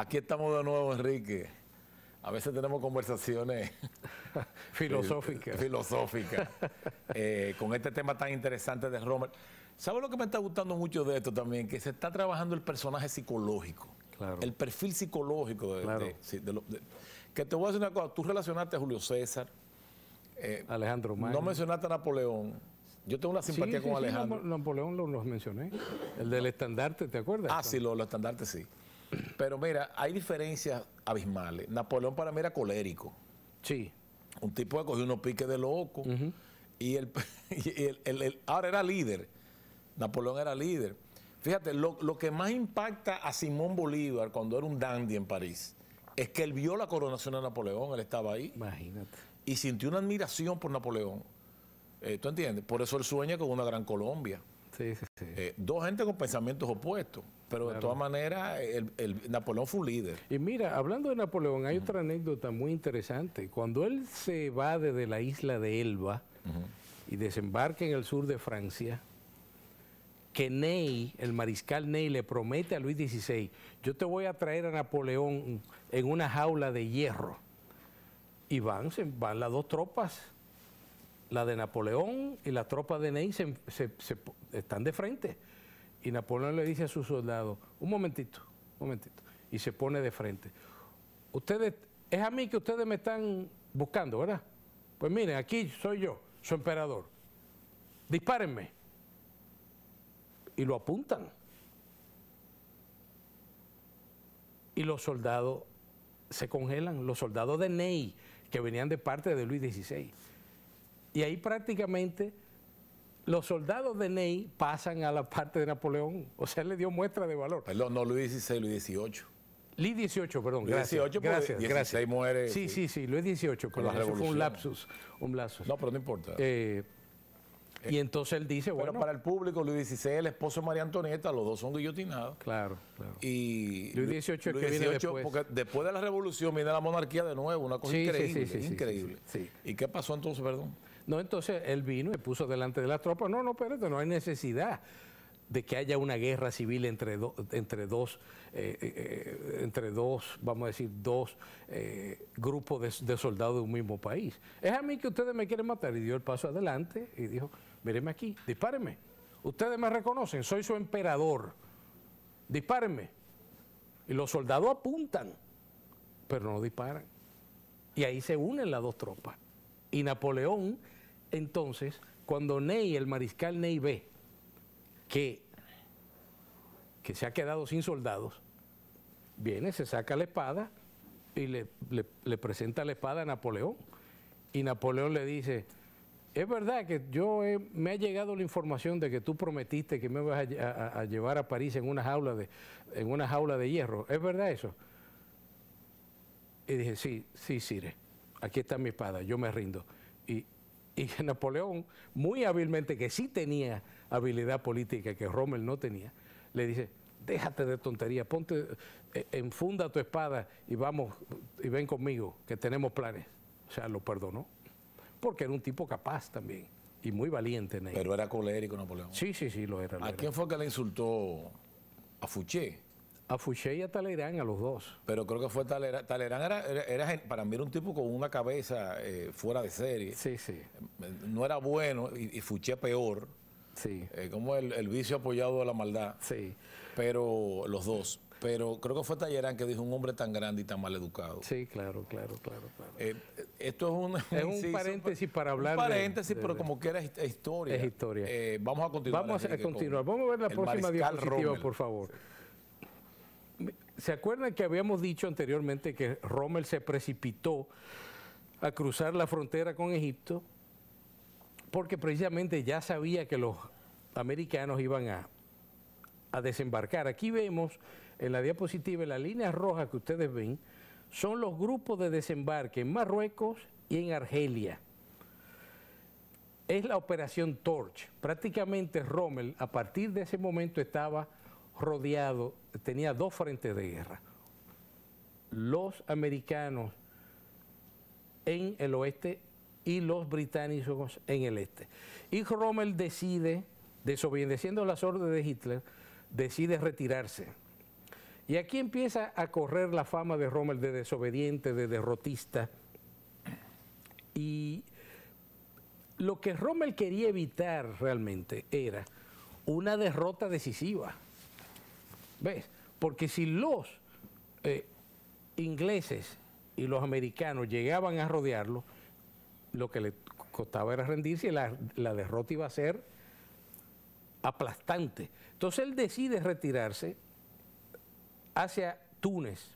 Aquí estamos de nuevo, Enrique. A veces tenemos conversaciones filosóficas, filosóficas eh, con este tema tan interesante de Romer. ¿Sabes lo que me está gustando mucho de esto también? Que se está trabajando el personaje psicológico, claro. el perfil psicológico. De, que te voy a decir una cosa, tú relacionaste a Julio César, eh, Alejandro No mencionaste a Napoleón. Yo tengo una simpatía con Alejandro. Napoleón lo, mencioné. El del estandarte, ¿te acuerdas? Ah, sí, los lo estandartes sí. Pero mira, hay diferencias abismales. Napoleón para mí era colérico. Sí. Un tipo que cogió unos piques de loco. Y, el, ahora era líder. Napoleón era líder. Fíjate, lo, que más impacta a Simón Bolívar cuando era un dandy en París es que él vio la coronación de Napoleón, él estaba ahí. Imagínate. Y sintió una admiración por Napoleón. Eh, ¿Tú entiendes? Por eso él sueña con una gran Colombia. Sí, sí, sí. Eh, dos gente con pensamientos opuestos. Pero de todas maneras, Napoleón fue un líder. Y mira, hablando de Napoleón, hay otra anécdota muy interesante. Cuando él se va desde la isla de Elba y desembarca en el sur de Francia, que Ney, el mariscal Ney, le promete a Luis XVI, yo te voy a traer a Napoleón en una jaula de hierro. Y van, las dos tropas, la de Napoleón y la tropa de Ney están de frente. Y Napoleón le dice a sus soldados, un momentito, un momentito, y se pone de frente. Ustedes, es a mí que ustedes me están buscando, ¿verdad? Pues miren, aquí soy yo, su emperador. Dispárenme. Y lo apuntan. Y los soldados se congelan, los soldados de Ney, que venían de parte de Luis XVI. Y ahí prácticamente los soldados de Ney pasan a la parte de Napoleón. O sea, le dio muestra de valor. Perdón, no Luis XVI, Luis XVIII. Luis XVIII, perdón. Luis gracias, gracias, Ahí muere. Sí, eh, sí, sí, Luis XVIII, pero eso fue un lapsus, un lapsus. No, pero no importa. Eh, y entonces él dice, bueno. para el público, Luis XVI, el esposo de María Antonieta, los dos son guillotinados. Claro, claro. Y Luis XVIII es que viene después. Porque después de la revolución viene la monarquía de nuevo, una cosa sí, increíble. Sí, sí, increíble. ¿Y qué pasó entonces, perdón? No, entonces él vino y puso delante de las tropas. No, no, pero no hay necesidad de que haya una guerra civil entre, dos entre dos, eh, eh, eh, entre dos, vamos a decir, dos grupos de, de soldados de un mismo país. Es a mí que ustedes me quieren matar. Y dio el paso adelante y dijo, míreme aquí, dispárenme. Ustedes me reconocen, soy su emperador. Dispárenme. Y los soldados apuntan, pero no disparan. Y ahí se unen las dos tropas. Y Napoleón, entonces, cuando Ney, el mariscal Ney, ve que, que se ha quedado sin soldados, viene, se saca la espada y le presenta la espada a Napoleón. Y Napoleón le dice, es verdad que yo me ha llegado la información de que tú prometiste que me vas a, llevar a París en una jaula de en una jaula de hierro. ¿Es verdad eso? Y dije, sí, sí, Sire, aquí está mi espada, yo me rindo. Y, Napoleón, muy hábilmente, que sí tenía habilidad política que Rommel no tenía, le dice, déjate de tontería, ponte, eh, eh, enfunda tu espada y vamos, y ven conmigo, que tenemos planes. O sea, lo perdonó porque era un tipo capaz también y muy valiente Pero era colérico Napoleón. Sí, sí, sí, lo era. ¿A quién fue que le insultó? ¿A Fouché? A Fouché y a Talerán, a los dos. Pero creo que fue Talerán. era, para mí era un tipo con una cabeza eh, fuera de serie. Sí, sí. Eh, no era bueno y, Fuché Fouché peor. Sí. Eh, como el, vicio apoyado de la maldad. Sí. Pero los dos pero creo que fue Tallerán que dijo un hombre tan grande y tan mal educado. Sí, claro, claro, claro. Eh, esto es un, es un paréntesis para hablar. Un paréntesis, pero como que era historia. Es historia. Eh, vamos a continuar. Vamos a continuar. Vamos a ver la próxima diapositiva, por favor. ¿Se acuerdan que habíamos dicho anteriormente que Rommel se precipitó a cruzar la frontera con Egipto? Porque precisamente ya sabía que los americanos iban a, a desembarcar. Aquí vemos en la diapositiva, la línea roja que ustedes ven, son los grupos de desembarque en Marruecos y en Argelia. Es la operación Torch. Prácticamente Rommel a partir de ese momento estaba rodeado, tenía dos frentes de guerra. Los americanos en el oeste y los británicos en el este. Y Rommel decide, desobedeciendo las órdenes de Hitler, decide retirarse. Y aquí empieza a correr la fama de Rommel de desobediente, de derrotista. Y lo que Rommel quería evitar realmente era una derrota decisiva. ¿Ves? Porque si los eh, ingleses y los americanos llegaban a rodearlo, lo que le costaba era rendirse y la, la derrota iba a ser aplastante. Entonces él decide retirarse hacia Túnez.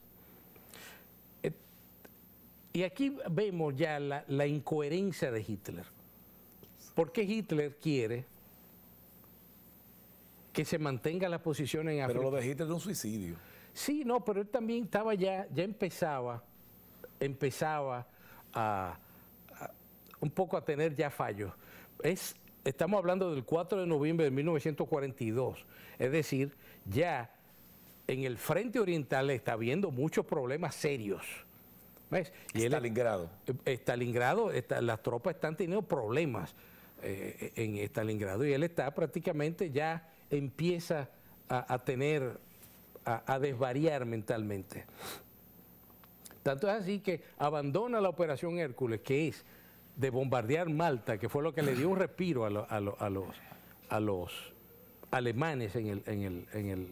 Eh, y aquí vemos ya la, incoherencia de Hitler. ¿Por qué Hitler quiere que se mantenga la posición en África? Pero lo de Hitler es un suicidio. Sí, no, pero él también estaba ya, ya empezaba, empezaba a, un poco a tener ya fallos. Es, estamos hablando del 4 de noviembre de 1942, es decir, ya en el frente oriental está habiendo muchos problemas serios. ¿Ves? Y Stalingrado. Stalingrado, las tropas están teniendo problemas eh, en Stalingrado y él está prácticamente ya empieza a, tener, a, desvariar mentalmente. Tanto es así que abandona la operación Hércules, que es de bombardear Malta, que fue lo que le dio un respiro a, los, a los alemanes en el, en el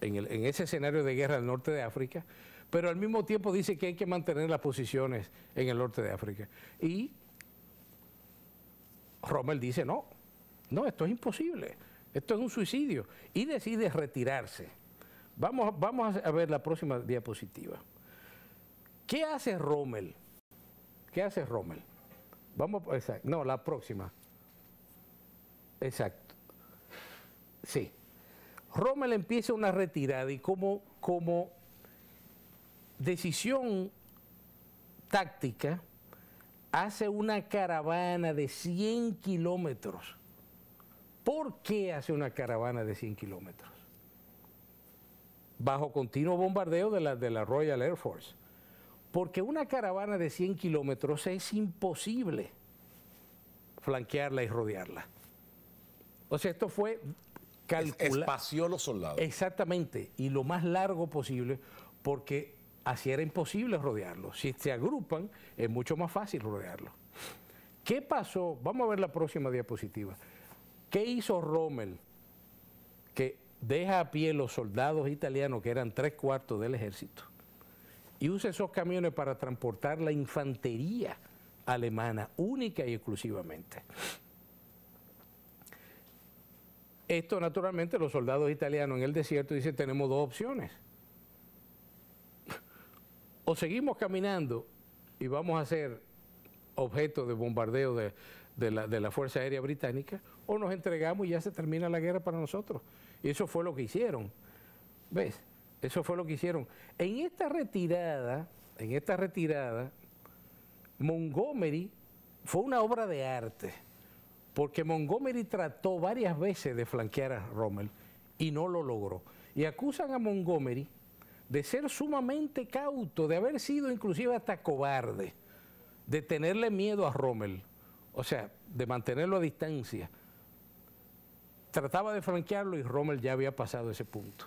en, ese escenario de guerra del norte de África, pero al mismo tiempo dice que hay que mantener las posiciones en el norte de África. Y Rommel dice, no, no, esto es imposible, esto es un suicidio, y decide retirarse. Vamos, vamos a ver la próxima diapositiva. ¿Qué hace Rommel? ¿Qué hace Rommel? Vamos, no, la próxima. Exacto. Sí. Rommel empieza una retirada y como, como decisión táctica hace una caravana de 100 kilómetros. ¿Por qué hace una caravana de 100 kilómetros? Bajo continuo bombardeo de la, de la Royal Air Force. Porque una caravana de 100 kilómetros es imposible flanquearla y rodearla. O sea, esto fue Espacio Espació los soldados. Exactamente, y lo más largo posible, porque así era imposible rodearlos. Si se agrupan, es mucho más fácil rodearlos. ¿Qué pasó? Vamos a ver la próxima diapositiva. ¿Qué hizo Rommel? Que deja a pie los soldados italianos, que eran tres cuartos del ejército, y usa esos camiones para transportar la infantería alemana única y exclusivamente. Esto naturalmente los soldados italianos en el desierto dicen tenemos dos opciones. O seguimos caminando y vamos a ser objeto de bombardeo de, la, la Fuerza Aérea Británica, o nos entregamos y ya se termina la guerra para nosotros. Y eso fue lo que hicieron. ¿Ves? Eso fue lo que hicieron. En esta retirada, en esta retirada, Montgomery fue una obra de arte porque Montgomery trató varias veces de flanquear a Rommel y no lo logró. Y acusan a Montgomery de ser sumamente cauto, de haber sido inclusive hasta cobarde, de tenerle miedo a Rommel, o sea, de mantenerlo a distancia. Trataba de flanquearlo y Rommel ya había pasado ese punto.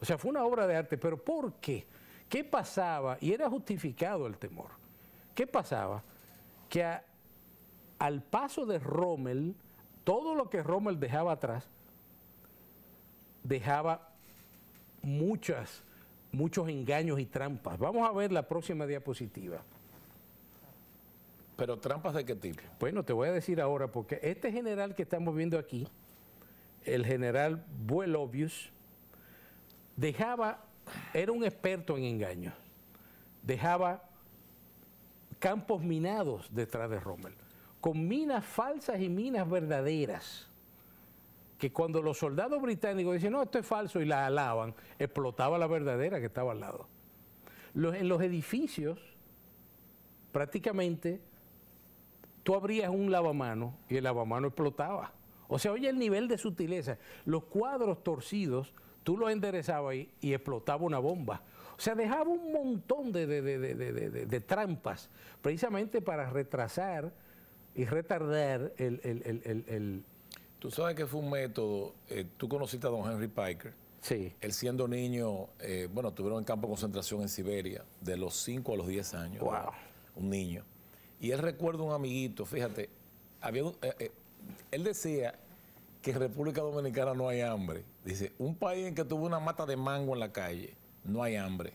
O sea, fue una obra de arte, pero ¿por qué? ¿Qué pasaba? Y era justificado el temor. ¿Qué pasaba? Que a al paso de Rommel, todo lo que Rommel dejaba atrás, dejaba muchas, muchos engaños y trampas. Vamos a ver la próxima diapositiva. ¿Pero trampas de qué tipo? Bueno, te voy a decir ahora, porque este general que estamos viendo aquí, el general Buelovius, dejaba, era un experto en engaños, dejaba campos minados detrás de Rommel con minas falsas y minas verdaderas, que cuando los soldados británicos dicen, no, esto es falso y la alaban, explotaba la verdadera que estaba al lado. en los edificios, prácticamente, tú abrías un lavamano y el lavamano explotaba. O sea, oye el nivel de sutileza. Los cuadros torcidos, tú los enderezabas y, explotaba una bomba. O sea, dejaba un montón de, de trampas, precisamente para retrasar y retardar el, el, el, el Tú sabes que fue un método, eh, tú conociste a don Henry Piker. Sí. Él siendo niño, eh, bueno, estuvieron en campo de concentración en Siberia, de los 5 a los 10 años. Wow. Un niño. Y él recuerda un amiguito, fíjate, había eh, él decía que en República Dominicana no hay hambre. Dice, un país en que tuvo una mata de mango en la calle, no hay hambre.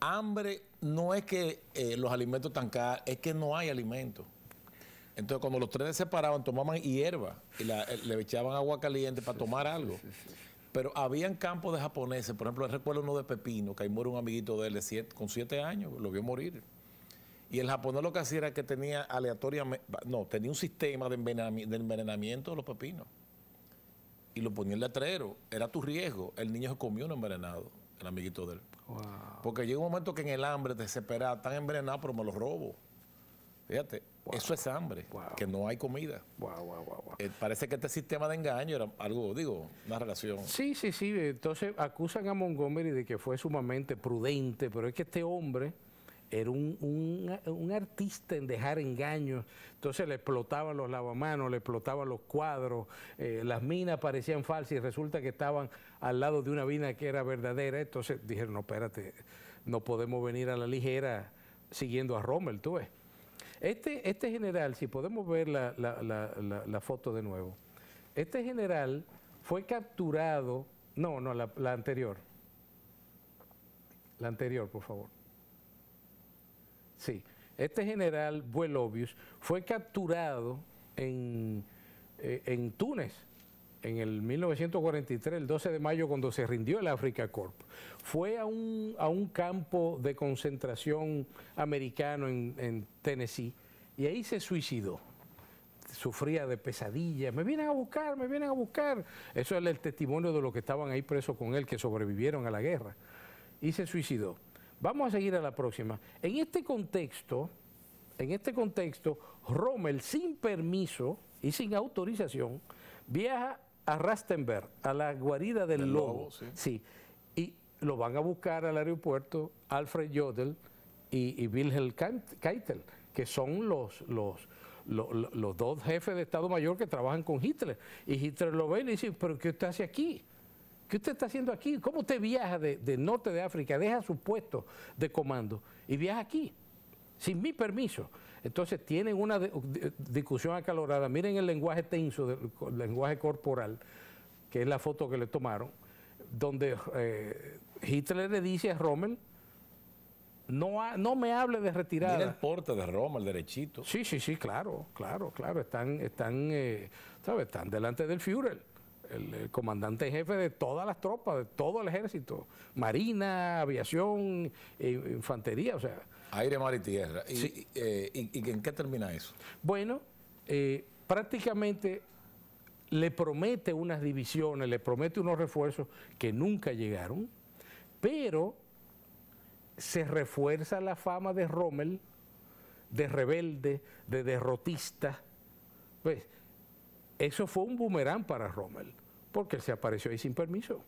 Hambre no es que los alimentos están caros, es que no hay alimentos. Entonces, cuando los TRES se paraban, tomaban hierba y eh, le echaban agua caliente para tomar algo. Pero había en campos de japoneses, por ejemplo, recuerdo uno de Pepino, que ahí muere un amiguito de él con siete años, lo vio morir. Y el japonés lo que hacía era que tenía aleatoriamente, no, tenía un sistema de envenenamiento de, los pepinos. Y lo ponía en letrero, era tu riesgo. El niño se comió un envenenado, el amiguito de él. Porque llega un momento que en el hambre, desesperado, tan envenenado, pero me los robo. Fíjate, eso es hambre, que no hay comida. Eh, parece que este sistema de engaño era algo, digo, una relación. Sí, sí, sí. Eh, entonces acusan a Montgomery de que fue sumamente prudente, pero es que este hombre era un, artista en dejar engaños. Entonces le explotaban los lavamanos, le explotaban los cuadros, eh, las minas parecían falsas y resulta que estaban al lado de una mina que era verdadera. Entonces dijeron, no, espérate, no podemos venir a la ligera siguiendo a Rommel, tú ves. Este, este, general, si podemos ver la, foto de nuevo, este general fue capturado, no, no, la anterior, la anterior, por favor. Sí, este general Buelovius fue capturado en eh, Túnez en el 1943, el 12 de mayo, cuando se rindió el Africa Corp, fue a un, campo de concentración americano en, en Tennessee y ahí se suicidó sufría de pesadillas, me vienen a buscar, me vienen a buscar. Eso es el testimonio de los que estaban ahí presos con él, que sobrevivieron a la guerra. Y se suicidó. Vamos a seguir a la próxima. En este contexto, en este contexto, Rommel, sin permiso y sin autorización, viaja a Rastenberg, a la guarida del lobo. sí. Y lo van a buscar al aeropuerto Alfred Jodel y, Wilhelm Keitel, que son los, los, los, dos jefes de Estado Mayor que trabajan con Hitler. Y Hitler lo ve y dice, pero ¿qué usted hace aquí? ¿Qué usted está haciendo aquí? ¿Cómo usted viaja del de norte de África, deja su puesto de comando y viaja aquí, sin mi permiso? Entonces tienen una discusión acalorada. Miren el lenguaje tenso, el lenguaje corporal, que es la foto que le tomaron, donde eh, Hitler le dice a Rommel, no, no me hable de retirada. miren el porte de el derechito. Sí, sí, sí, claro, claro, claro. Están, están, eh, están delante del Führer. El, comandante jefe de todas las tropas, de todo el ejército, marina, aviación, eh, infantería, o sea, Aire, mar y tierra. ¿Y, eh, en qué termina eso? Bueno, eh, prácticamente le promete unas divisiones, le promete unos refuerzos que nunca llegaron, pero se refuerza la fama de Rommel, de rebelde, de derrotista. Pues, eso fue un boomerang para Rommel, porque se apareció ahí sin permiso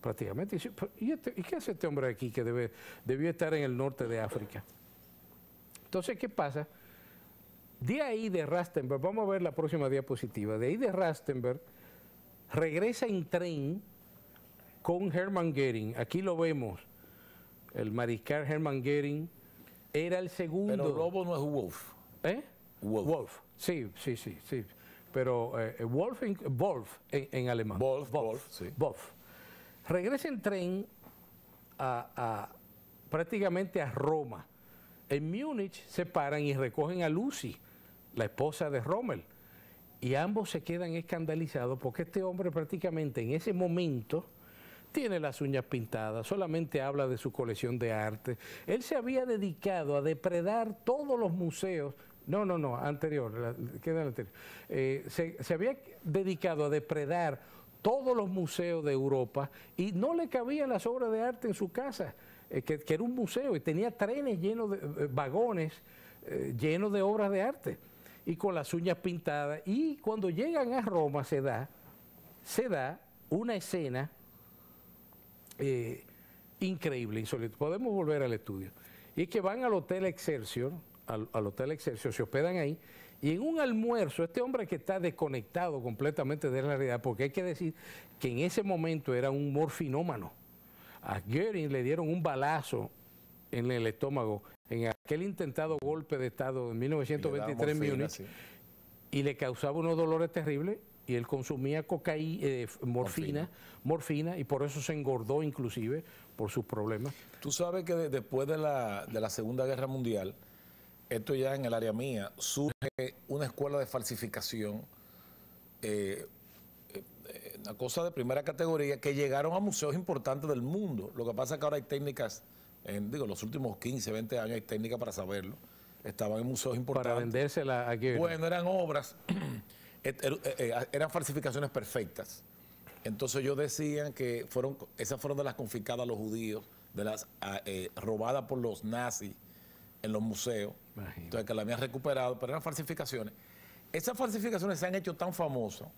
prácticamente. Pues, este, y, qué hace este hombre aquí que debe, debió estar en el norte de África? Entonces, ¿qué pasa? De ahí de Rastenberg, vamos a ver la próxima diapositiva, de ahí de Rastenberg regresa en tren con Hermann Goering. Aquí lo vemos, el mariscal Hermann Goering era el segundo. Pero Robo no es Wolf. ¿Eh? Wolf. Wolf. Sí, sí, sí, sí. Pero eh, eh, Wolf, en, alemán. Wolf, Wolf, Wolf, sí. Wolf. Regresa en tren a, prácticamente a Roma. En Múnich se paran y recogen a Lucy, la esposa de Rommel. Y ambos se quedan escandalizados porque este hombre prácticamente en ese momento tiene las uñas pintadas, solamente habla de su colección de arte. Él se había dedicado a depredar todos los museos. No, no, no, anterior, anterior. Eh, se había dedicado a depredar todos los museos de Europa y no le cabían las obras de arte en su casa, eh, que, era un museo y tenía trenes llenos de eh, eh, vagones llenos de obras de arte y con las uñas pintadas. Y cuando llegan a Roma se da, se da una escena increíble, insólita. Podemos volver al estudio. Y es que van al Hotel Excelsior, al, Hotel Excelsior, se hospedan ahí y en un almuerzo, este hombre que está desconectado completamente de la realidad, porque hay que decir que en ese momento era un morfinómano. A Göring le dieron un balazo en el estómago en aquel intentado golpe de Estado en 1923 en Múnich y le causaba unos dolores terribles y él consumía cocaína, eh, morfina, morfina, y por eso se engordó inclusive por sus problemas. Tú sabes que después de la, de la Segunda Guerra Mundial, esto ya en el área mía, una escuela de falsificación, eh, eh, eh, una cosa de primera categoría, que llegaron a museos importantes del mundo. Lo que pasa es que ahora hay técnicas, en, digo, los últimos 15, 20 años hay técnicas para saberlo. Estaban en museos importantes. Para vendérsela aquí. Bueno, eran obras, er, eran falsificaciones perfectas. Entonces ellos decían que fueron, esas fueron de las confiscadas a los judíos, de las robadas por los nazis en los museos. Entonces, que la habían recuperado, pero eran falsificaciones. Esas falsificaciones se han hecho tan famosas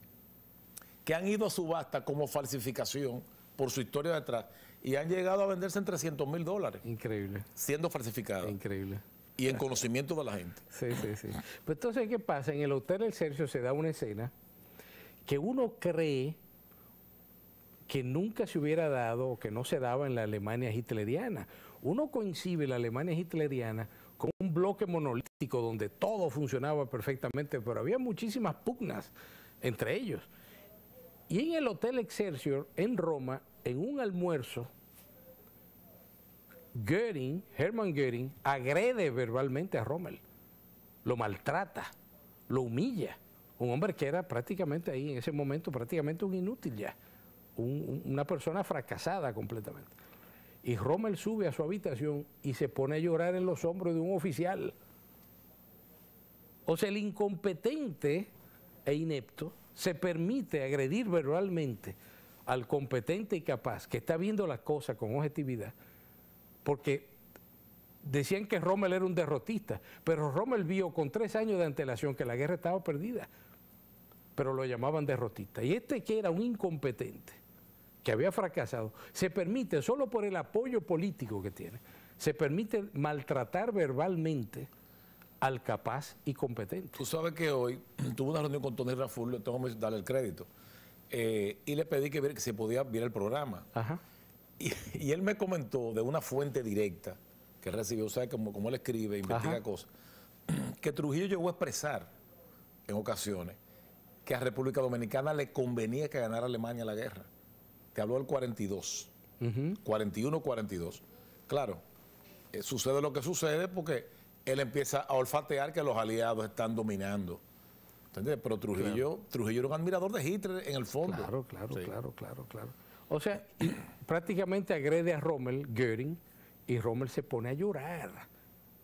que han ido a subasta como falsificación por su historia detrás y han llegado a venderse en 300 mil dólares. Increíble. Siendo falsificadas. Increíble. Y en conocimiento de la gente. Sí, sí, sí. Pues entonces, ¿qué pasa? En el Hotel El Cercio se da una escena que uno cree que nunca se hubiera dado o que no se daba en la Alemania hitleriana uno coincide la Alemania hitleriana con un bloque monolítico donde todo funcionaba perfectamente, pero había muchísimas pugnas entre ellos. Y en el Hotel Excelsior, en Roma, en un almuerzo, Göring, Hermann Göring, agrede verbalmente a Rommel, lo maltrata, lo humilla. Un hombre que era prácticamente ahí, en ese momento, prácticamente un inútil ya, una persona fracasada completamente. Y Rommel sube a su habitación y se pone a llorar en los hombros de un oficial. O sea, el incompetente e inepto se permite agredir verbalmente al competente y capaz que está viendo las cosas con objetividad, porque decían que Rommel era un derrotista, pero Rommel vio con tres años de antelación que la guerra estaba perdida, pero lo llamaban derrotista. Y este que era un incompetente, que había fracasado, se permite, solo por el apoyo político que tiene, se permite maltratar verbalmente al capaz y competente. Tú sabes que hoy tuve una reunión con Tony Raful, tengo que darle el crédito, eh, y le pedí que, que se podía ver el programa. Y, él me comentó de una fuente directa que recibió, o sea, como, él escribe, investiga cosas, que Trujillo llegó a expresar en ocasiones que a República Dominicana le convenía que ganara Alemania la guerra habló el 42, 41-42. Claro, eh, sucede lo que sucede porque él empieza a olfatear que los aliados están dominando. ¿Entendés? Pero Trujillo, Trujillo era un admirador de Hitler en el fondo. Claro, claro, claro, claro, claro. O sea, prácticamente agrede a Rommel, Göring, y Rommel se pone a llorar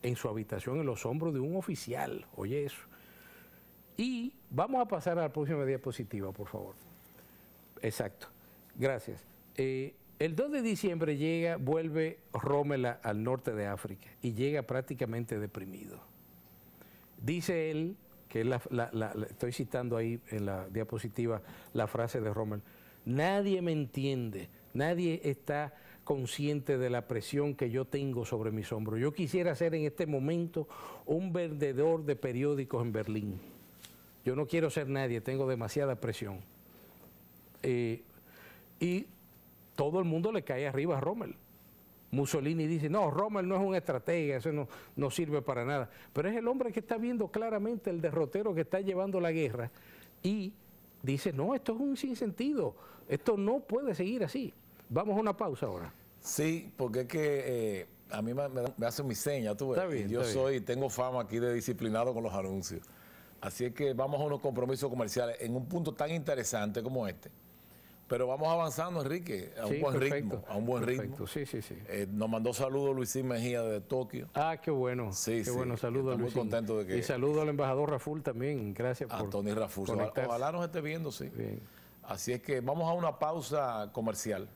en su habitación en los hombros de un oficial. Oye eso. Y vamos a pasar a la próxima diapositiva, por favor. Exacto. Gracias. Eh, el 2 de diciembre llega, vuelve Rommel al norte de África y llega prácticamente deprimido. Dice él, que estoy citando ahí en la diapositiva la frase de Rommel, nadie me entiende, nadie está consciente de la presión que yo tengo sobre mis hombros. Yo quisiera ser en este momento un vendedor de periódicos en Berlín. Yo no quiero ser nadie, tengo demasiada presión. Eh, y todo el mundo le cae arriba a Rommel. Mussolini dice, no, Rommel no es un estratega, eso no, no sirve para nada. Pero es el hombre que está viendo claramente el derrotero que está llevando la guerra y dice, no, esto es un sinsentido, esto no puede seguir así. Vamos a una pausa ahora. Sí, porque es que eh, a mí me, hace mi seña, tú ves. yo soy, tengo fama aquí de disciplinado con los anuncios. Así es que vamos a unos compromisos comerciales en un punto tan interesante como este. Pero vamos avanzando, Enrique, a un buen ritmo. A un buen ritmo. Sí, sí, sí. Eh, nos mandó saludos Luisín Mejía de Tokio. Ah, qué bueno. Sí, qué bueno. Saludos a Luisín. Muy contento de que. Y saludo al embajador Raful también. Gracias a por. Tony Raful. Conectarse. Ojalá nos esté viendo, sí. Bien. Así es que vamos a una pausa comercial.